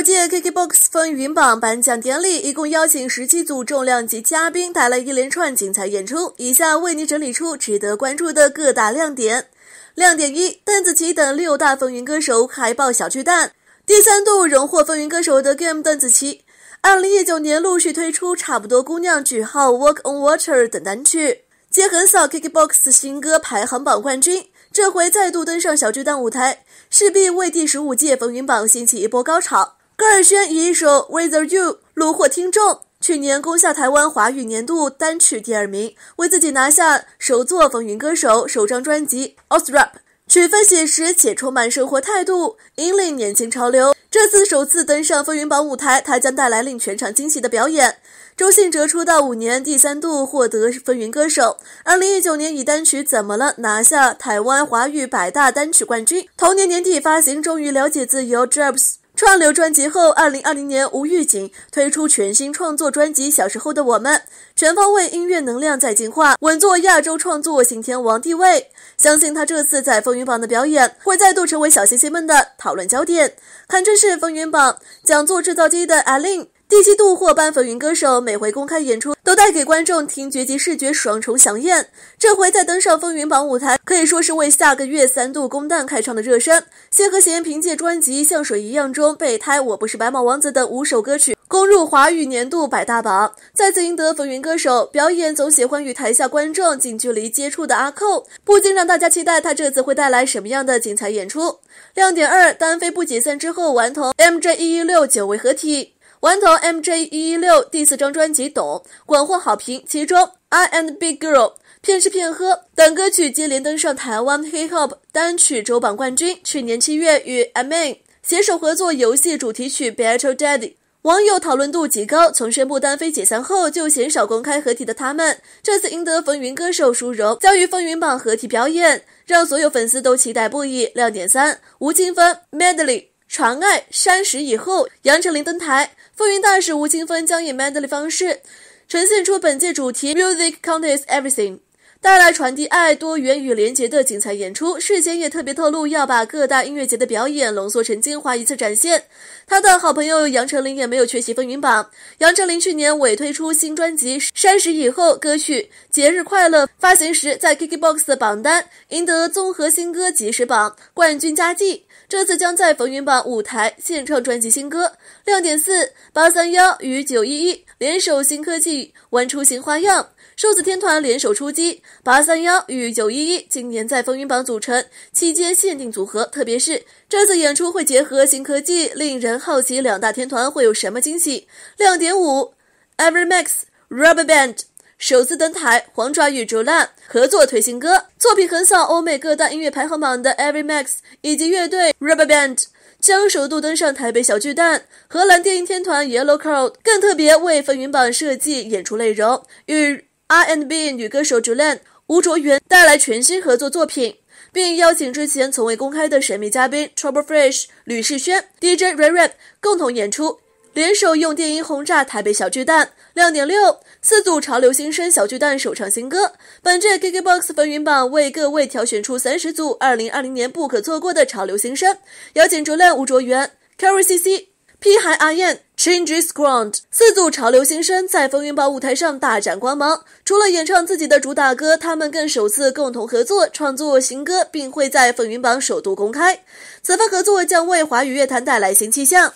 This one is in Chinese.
本届 K K Box 风云榜颁奖典礼一共邀请十七组重量级嘉宾，带来一连串精彩演出。以下为你整理出值得关注的各大亮点。亮点一：邓紫棋等六大风云歌手海报小巨蛋。第三度荣获风云歌手的 g a m e 邓紫棋，二零一九年陆续推出《差不多姑娘》《句号》《Work on Water》等单曲，皆横扫 K K Box 新歌排行榜冠军。这回再度登上小巨蛋舞台，势必为第十五届风云榜掀起一波高潮。高尔宣以一首《Wither You》虏获听众，去年攻下台湾华语年度单曲第二名，为自己拿下首座风云歌手首张专辑《OSRap》，曲风写实且充满生活态度，引领年轻潮流。这次首次登上风云榜舞台，他将带来令全场惊喜的表演。周信哲出道五年，第三度获得风云歌手。2019年以单曲《怎么了》拿下台湾华语百大单曲冠军，同年年底发行《终于了解自由》。Drops。创流专辑后，二零二零年无预警推出全新创作专辑《小时候的我们》，全方位音乐能量在进化，稳坐亚洲创作新天王地位。相信他这次在风云榜的表演，会再度成为小星星们的讨论焦点。堪称是风云榜讲座制造机的 Alin，第七度获颁“风云歌手”，每回公开演出都带给观众听觉及视觉双重飨宴。这回再登上风云榜舞台，可以说是为下个月三度公蛋开唱的热身。谢和弦凭借专辑《像水一样》中《备胎》《我不是白马王子》等五首歌曲，攻入华语年度百大榜，再次赢得“风云歌手”。表演总喜欢与台下观众近距离接触的阿寇，不禁让大家期待他这次会带来什么样的精彩演出。亮点二：单飞不解散之后，顽童 M J 一一六久违合体。顽童 M J 一一六第四张专辑《懂》广获好评，其中《I Am t Big Girl》、《骗吃骗喝》等歌曲接连登上台湾 Hip Hop 单曲周榜冠军。去年七月与 Amen 携手合作游戏主题曲《Battle Daddy》，网友讨论度极高。从宣布单飞解散后就鲜少公开合体的他们，这次赢得风云歌手殊荣，将于风云榜合体表演，让所有粉丝都期待不已。亮点三：吴青峰《Medley》传爱山石以后，杨丞琳登台。风云大使吴青峰将以 mandarin 方式，呈现出本届主题：music counts e everything。带来传递爱、多元与联结的精彩演出。事先也特别透露要把各大音乐节的表演浓缩成精华一次展现。他的好朋友杨丞琳也没有缺席风云榜。杨丞琳去年尾推出新专辑《山石》以后，歌曲《节日快乐》发行时在 K K Box 的榜单赢得综合新歌即时榜冠军佳绩。这次将在风云榜舞台献唱专辑新歌。亮点四八三幺与九一一联手新科技玩出新花样。数字天团联手出击，八三幺与九一一今年在风云榜组成期间限定组合，特别是这次演出会结合新科技，令人好奇两大天团会有什么惊喜亮点。五，Every Max Rubber Band 首次登台，黄爪与竹烂合作推新歌，作品横扫欧美各大音乐排行榜的 Every Max 以及乐队 Rubber Band 将首度登上台北小巨蛋，荷兰电音天团 Yellow Card 更特别为风云榜设计演出内容与。R&B 女歌手 Julen 吴卓源带来全新合作作品，并邀请之前从未公开的神秘嘉宾 Trouble Fresh 吕士轩 DJ Ray Ray 共同演出，联手用电音轰炸台北小巨蛋。亮点六：四组潮流新生小巨蛋首唱新歌。本届 Gigabox 风云榜为各位挑选出三十组2020年不可错过的潮流新生，邀请朱 n 吴卓源、Carry CC、屁孩阿燕。Change Sound r 四组潮流新生在风云榜舞台上大展光芒。除了演唱自己的主打歌，他们更首次共同合作创作新歌，并会在风云榜首度公开。此番合作将为华语乐坛带来新气象。